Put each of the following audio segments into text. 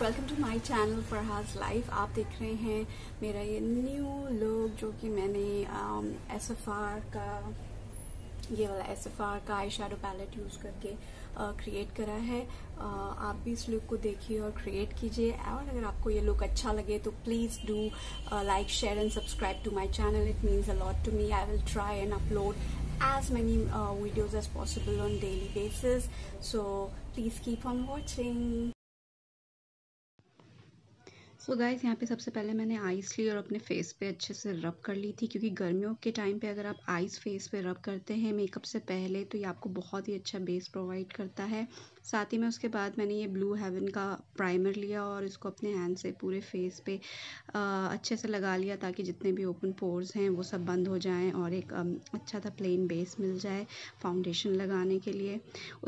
welcome to my channel Farhaz life आप देख रहे हैं मेरा ये न्यू लुक जो कि मैंने एस एफ आर का ये वाला एस एफ आर का आई शेडो पैलेट यूज़ करके क्रिएट uh, करा है uh, आप भी इस लुक को देखिए और क्रिएट कीजिए और अगर आपको ये लुक अच्छा लगे तो please do like share and subscribe to my channel it means a lot to me I will try and upload as many videos as possible on daily basis so please keep on watching so so यहाँ पे सबसे पहले मैंने ice ली और अपने face पे अच्छे से रब कर ली थी क्योंकि गर्मियों के टाइम पे अगर आप आइस फेस पे रब करते हैं मेकअप से पहले तो ये आपको बहुत ही अच्छा बेस प्रोवाइड करता है साथ ही में उसके बाद मैंने ये ब्लू हेवन का प्राइमर लिया और इसको अपने हैंड से पूरे फेस पे अच्छे से लगा लिया ताकि जितने भी ओपन पोर्स हैं वो सब बंद हो जाएं और एक अच्छा था प्लेन बेस मिल जाए फाउंडेशन लगाने के लिए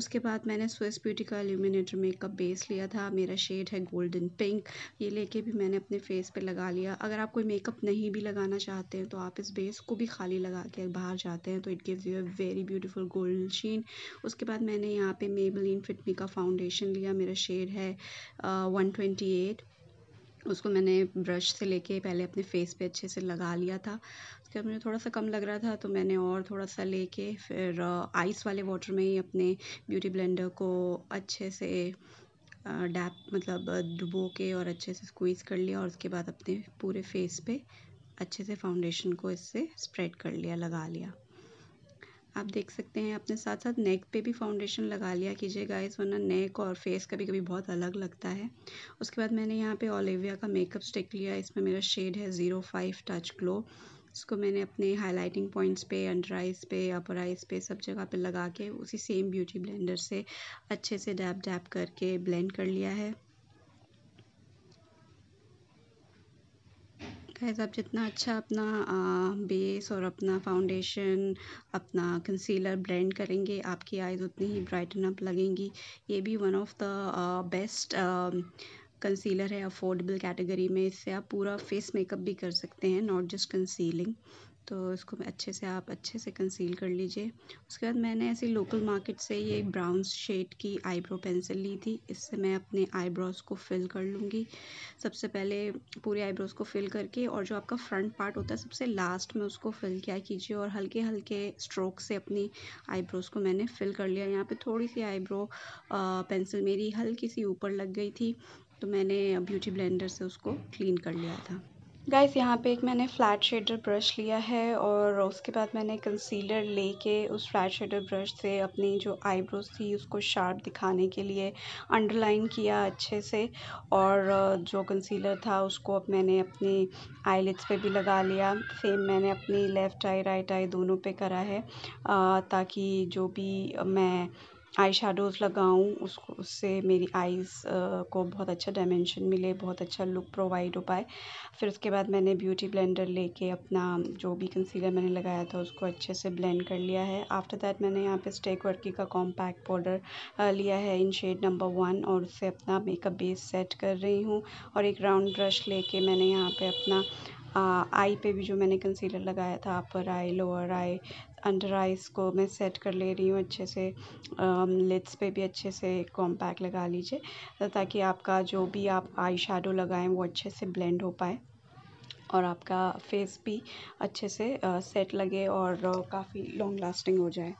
उसके बाद मैंने स्विस ब्यूटी का एल्यूमिनेटर मेकअप बेस लिया था मेरा शेड है गोल्डन पिंक ये लेके भी मैंने अपने फेस पर लगा लिया अगर आप कोई मेकअप नहीं भी लगाना चाहते हैं तो आप इस बेस को भी खाली लगा के बाहर जाते हैं तो it gives you a very beautiful golden sheen उसके बाद मैंने यहाँ पे मेबलिन फिट एक्मे का फाउंडेशन लिया मेरा शेड है वन ट्वेंटी एट उसको मैंने ब्रश से लेके पहले अपने फेस पे अच्छे से लगा लिया था उसके बाद मुझे थोड़ा सा कम लग रहा था तो मैंने और थोड़ा सा लेके फिर आइस वाले वाटर में ही अपने ब्यूटी ब्लेंडर को अच्छे से डैप मतलब डुबो के और अच्छे से स्क्वीज़ कर लिया और उसके बाद अपने पूरे फेस पे अच्छे से फाउंडेशन को इससे स्प्रेड कर लिया लगा लिया आप देख सकते हैं अपने साथ साथ नेक पे भी फाउंडेशन लगा लिया कीजिए गाइस वरना नेक और फेस कभी कभी बहुत अलग लगता है उसके बाद मैंने यहाँ पे ओलिविया का मेकअप स्टिक लिया इसमें मेरा शेड है ज़ीरो फाइव टच ग्लो इसको मैंने अपने हाइलाइटिंग पॉइंट्स पे अंडर आइज पे अपर आइज पे सब जगह पे लगा के उसी सेम ब्यूटी ब्लेंडर से अच्छे से डैप डैप करके ब्लेंड कर लिया है गाइस आप जितना अच्छा अपना बेस और अपना फाउंडेशन अपना कंसीलर ब्लेंड करेंगे आपकी आइज़ उतनी ही ब्राइटन अप लगेंगी ये भी one of the best concealer है अफोर्डेबल कैटेगरी में इससे आप पूरा फेस मेकअप भी कर सकते हैं नॉट जस्ट कंसीलिंग तो इसको अच्छे से आप अच्छे से कंसील कर लीजिए उसके बाद मैंने ऐसी लोकल मार्केट से ये ब्राउन शेड की आईब्रो पेंसिल ली थी इससे मैं अपने आईब्रोज़ को फिल कर लूँगी सबसे पहले पूरे आईब्रोज़ को फिल करके और जो आपका फ्रंट पार्ट होता है सबसे लास्ट में उसको फिल किया कीजिए और हल्के हल्के स्ट्रोक से अपनी आईब्रोज़ को मैंने फिल कर लिया यहाँ पर थोड़ी सी आईब्रो पेंसिल मेरी हल्की सी ऊपर लग गई थी तो मैंने ब्यूटी ब्लेंडर से उसको क्लीन कर लिया था गाइस यहाँ पे एक मैंने फ्लैट शेडर ब्रश लिया है और उसके बाद मैंने कंसीलर लेके उस फ्लैट शेडर ब्रश से अपनी जो आईब्रोज थी उसको शार्प दिखाने के लिए अंडरलाइन किया अच्छे से और जो कंसीलर था उसको अब मैंने अपनी आईलिड्स पे भी लगा लिया सेम मैंने अपनी लेफ़्ट आई राइट आई दोनों पे करा है ताकि जो भी मैं आई शेडोज लगाऊँ उसको उससे मेरी आईज को बहुत अच्छा डायमेंशन मिले बहुत अच्छा लुक प्रोवाइड हो पाए फिर उसके बाद मैंने ब्यूटी ब्लेंडर लेके अपना जो भी कंसीलर मैंने लगाया था उसको अच्छे से ब्लेंड कर लिया है आफ्टर दैट मैंने यहाँ पे स्टेक वर्की का कॉम्पैक्ट पाउडर लिया है इन शेड नंबर वन और उससे अपना मेकअप बेस सेट कर रही हूँ और एक राउंड ब्रश ले मैंने यहाँ पर अपना आई पे भी जो मैंने कंसीलर लगाया था upper eye lower eye under eyes को मैं सेट कर ले रही हूँ अच्छे से लिड्स पे भी अच्छे से कॉम्पैक्ट लगा लीजिए तो ताकि आपका जो भी आप आई शेडो लगाएँ वो अच्छे से ब्लेंड हो पाए और आपका फेस भी अच्छे से सेट लगे और काफ़ी लॉन्ग लास्टिंग हो जाए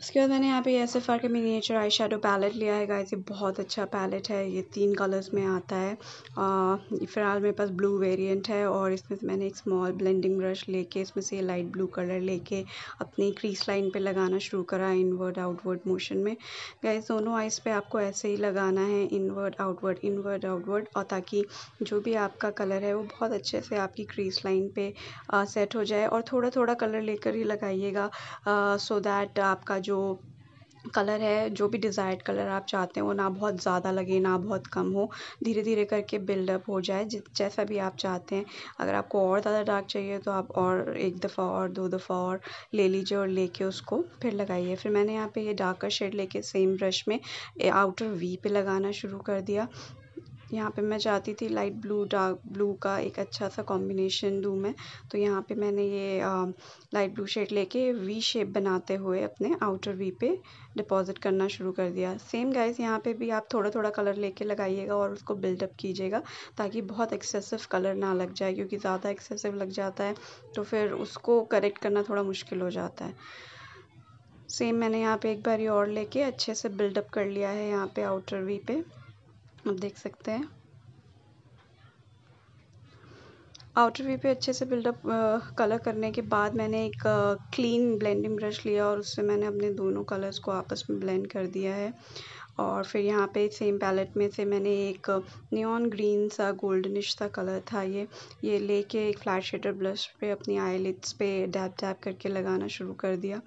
उसके बाद मैंने यहाँ पे एस एफ आर के मिनिएचर आई शेडो पैलेट लिया है गाइस ये बहुत अच्छा पैलेट है ये तीन कलर्स में आता है फिलहाल मेरे पास ब्लू वेरिएंट है और इसमें से मैंने एक स्मॉल ब्लेंडिंग ब्रश लेके इसमें से ये लाइट ब्लू कलर लेके अपनी क्रीस लाइन पे लगाना शुरू करा इनवर्ड आउटवर्ड मोशन में गाइस दोनों आइज़ पर आपको ऐसे ही लगाना है इनवर्ड आउटवर्ड इनवर्ड आउटवर्ड और ताकि जो भी आपका कलर है वो बहुत अच्छे से आपकी क्रीस लाइन पर सेट हो जाए और थोड़ा थोड़ा कलर लेकर ही लगाइएगा सो दैट आपका जो कलर है जो भी डिज़ायर्ड कलर आप चाहते हैं वो ना बहुत ज़्यादा लगे ना बहुत कम हो धीरे धीरे करके बिल्डअप हो जाए जैसा भी आप चाहते हैं अगर आपको और ज़्यादा डार्क चाहिए तो आप और एक दफ़ा और दो दफ़ा और ले लीजिए और लेके उसको फिर लगाइए फिर मैंने यहाँ पे ये डार्कर शेड लेके सेम ब्रश में आउटर वी पे लगाना शुरू कर दिया यहाँ पे मैं चाहती थी लाइट ब्लू डार्क ब्लू का एक अच्छा सा कॉम्बिनेशन दूँ मैं तो यहाँ पे मैंने ये लाइट ब्लू शेड लेके वी शेप बनाते हुए अपने आउटर वी पे डिपॉजिट करना शुरू कर दिया सेम गाइस यहाँ पे भी आप थोड़ा थोड़ा कलर लेके लगाइएगा और उसको बिल्डअप कीजिएगा ताकि बहुत एक्सेसिव कलर ना लग जाए क्योंकि ज़्यादा एक्सेसिव लग जाता है तो फिर उसको करेक्ट करना थोड़ा मुश्किल हो जाता है सेम मैंने यहाँ पे एक बारी और लेके अच्छे से बिल्डअप कर लिया है यहाँ पे आउटर वी पे आप देख सकते हैं आउटर वी पे अच्छे से बिल्डअप कलर करने के बाद मैंने एक क्लीन ब्लेंडिंग ब्रश लिया और उससे मैंने अपने दोनों कलर्स को आपस में ब्लेंड कर दिया है और फिर यहाँ पे सेम पैलेट में से मैंने एक नियॉन ग्रीन सा गोल्डनिश सा कलर था ये ये लेके एक फ्लैट शेडर ब्रश पे अपनी आईलिट्स पे डैप डैप करके लगाना शुरू कर दिया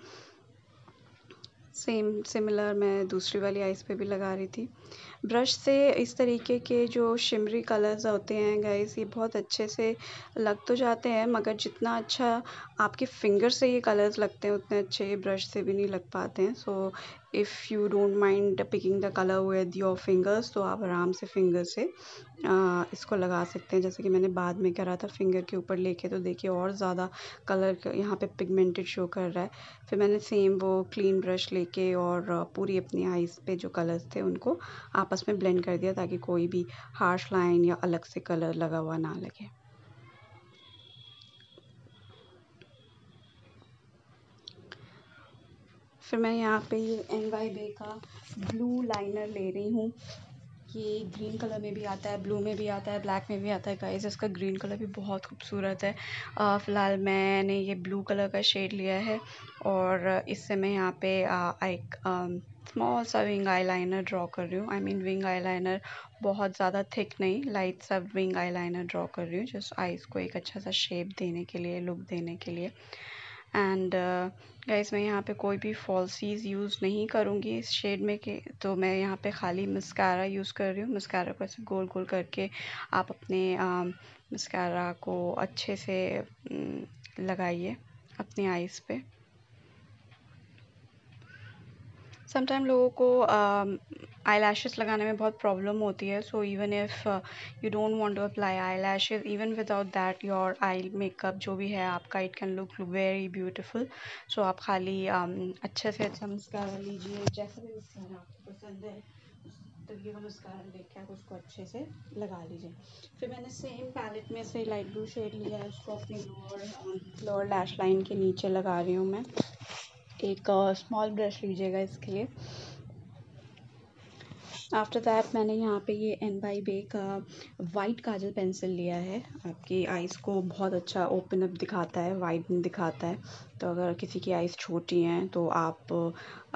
सेम सिमिलर मैं दूसरी वाली आइज़ पे भी लगा रही थी ब्रश से इस तरीके के जो शिमरी कलर्स होते हैं गाइस ये बहुत अच्छे से लग तो जाते हैं मगर जितना अच्छा आपके फिंगर से ये कलर्स लगते हैं उतने अच्छे ये ब्रश से भी नहीं लग पाते हैं so if you don't mind picking the colour with your fingers तो आप आराम से फिंगर से इसको लगा सकते हैं जैसे कि मैंने बाद में करा था फिंगर के ऊपर लेके तो देखिए और ज़्यादा कलर यहाँ पे पिगमेंटेड शो कर रहा है फिर मैंने सेम वो क्लीन ब्रश लेके और पूरी अपनी आइज़ पे जो कलर्स थे उनको आपस में ब्लेंड कर दिया ताकि कोई भी हार्श लाइन या अलग से कलर लगा हुआ ना लगे फिर मैं यहाँ पे ये एन वाई बे का ब्लू लाइनर ले रही हूँ ये ग्रीन कलर में भी आता है ब्लू में भी आता है ब्लैक में भी आता है गाइस इसका ग्रीन कलर भी बहुत खूबसूरत है फ़िलहाल मैंने ये ब्लू कलर का शेड लिया है और इससे मैं यहाँ पे एक स्मॉल सा विंग आईलाइनर ड्रॉ कर रही हूँ आई मीन विंग आईलाइनर बहुत ज़्यादा थिक नहीं लाइट सा विंग आईलाइनर ड्रॉ कर रही हूँ जस्ट आइज़ को एक अच्छा सा शेप देने के लिए लुक देने के लिए एंड गाइस uh, मैं यहाँ पे कोई भी फॉल्सीज यूज़ नहीं करूँगी इस शेड में के तो मैं यहाँ पे खाली मस्कारा यूज़ कर रही हूँ मस्कारा को ऐसे गोल गोल करके आप अपने मस्कारा um, को अच्छे से mm, लगाइए अपने आइज़ पे समटाइम लोगों को um, आई लैशेज़ लगाने में बहुत प्रॉब्लम होती है so even if you don't want to apply eye lashes even without that your eye makeup जो भी है आपका it can look very beautiful so आप खाली um, अच्छे से अच्छा मस्कारा लीजिए जैसे भी मस्कारा आपको पसंद है तरीके का मस्कारा लेके आप उसको अच्छे से लगा लीजिए फिर मैंने सेम पैलेट में से लाइट ब्लू शेड लिया है उसको अपनी लोअर लोअर लैश लाइन के नीचे लगा रही हूँ मैं एक स्मॉल uh, ब्रश लीजिएगा इसके लिए आफ्टर दैट मैंने यहाँ पे ये एन बाई बे का वाइट काजल पेंसिल लिया है आपकी आइज़ को बहुत अच्छा ओपन अप दिखाता है वाइट दिखाता है तो अगर किसी की आइज़ छोटी हैं तो आप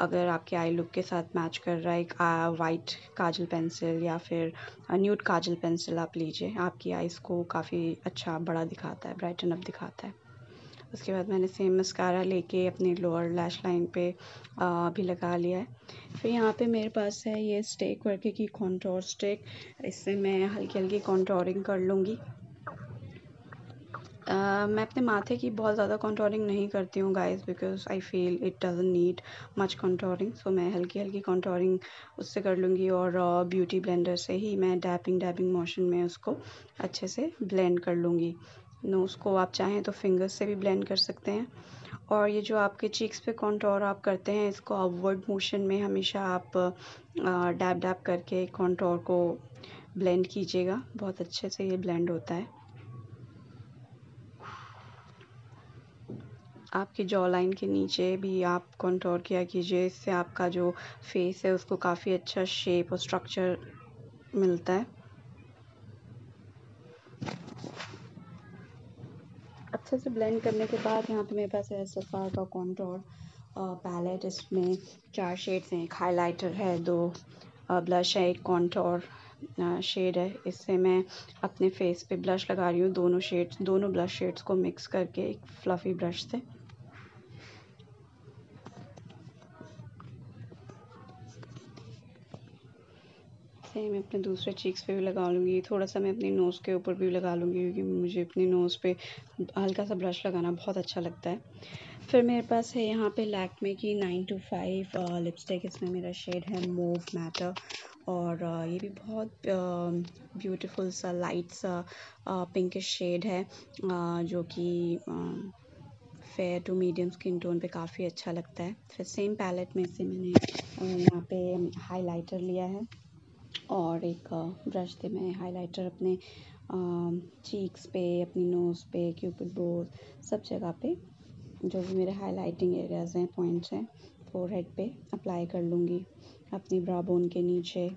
अगर आपके आई लुक के साथ मैच कर रहा है एक वाइट काजल पेंसिल या फिर न्यूट काजल पेंसिल आप लीजिए आपकी आइज़ को काफ़ी अच्छा बड़ा दिखाता है ब्राइटन अप दिखाता है उसके बाद मैंने सेम मस्कारा लेके अपने लोअर लैश लाइन पे भी लगा लिया है फिर यहाँ पे मेरे पास है ये स्टेक वर्क की कॉन्ट्रोल स्टेक इससे मैं हल्की हल्की कॉन्ट्रोलिंग कर लूँगी Uh, मैं अपने माथे की बहुत ज़्यादा कॉन्ट्रोलिंग नहीं करती हूँ guys because I feel it doesn't need much contouring so मैं हल्की हल्की कॉन्ट्रोलिंग उससे कर लूँगी और ब्यूटी ब्लेंडर से ही मैं डैपिंग डैपिंग मोशन में उसको अच्छे से ब्लेंड कर लूँगी नोज़ को आप चाहें तो फिंगर्स से भी ब्लेंड कर सकते हैं और ये जो आपके चीक्स पे कॉन्ट्रोर आप करते हैं इसको अपवर्ड मोशन में हमेशा आप डैब डैप करके कॉन्ट्रोर को ब्लेंड कीजिएगा बहुत अच्छे से ये ब्लेंड होता है आपके जॉ लाइन के नीचे भी आप कॉन्ट्रोर किया कीजिए इससे आपका जो फेस है उसको काफ़ी अच्छा शेप और स्ट्रक्चर मिलता है अच्छे से ब्लेंड करने के बाद यहाँ पे मेरे पास है सफ़ा का कॉन्टोर पैलेट इसमें चार शेड्स हैं एक हाइलाइटर है दो ब्लश है एक कॉन्टोर शेड है इससे मैं अपने फेस पे ब्लश लगा रही हूँ दोनों शेड्स दोनों ब्लश शेड्स को मिक्स करके एक फ्लफ़ी ब्रश से से मैं अपने दूसरे चीक्स पे भी लगा लूँगी थोड़ा सा मैं अपनी नोज़ के ऊपर भी लगा लूँगी क्योंकि मुझे अपनी नोज़ पे हल्का सा ब्रश लगाना बहुत अच्छा लगता है फिर मेरे पास है यहाँ पे लैकमे की नाइन टू फाइव लिपस्टिक इसमें मेरा शेड है मोव मैटर और ये भी बहुत ब्यूटीफुल सा लाइट सा पिंक शेड है जो कि fair to medium skin tone पे काफ़ी अच्छा लगता है फिर सेम पैलेट में से मैंने यहाँ पे हाइलाइटर लिया है और एक ब्रश से मैं हाइलाइटर अपने चीक्स पे अपनी नोज़ पे क्यूपिड बोर्ड सब जगह पे जो भी मेरे हाइलाइटिंग एरियाज़ हैं पॉइंट्स हैं फोर पे अप्लाई कर लूँगी अपनी ब्रा बोन के नीचे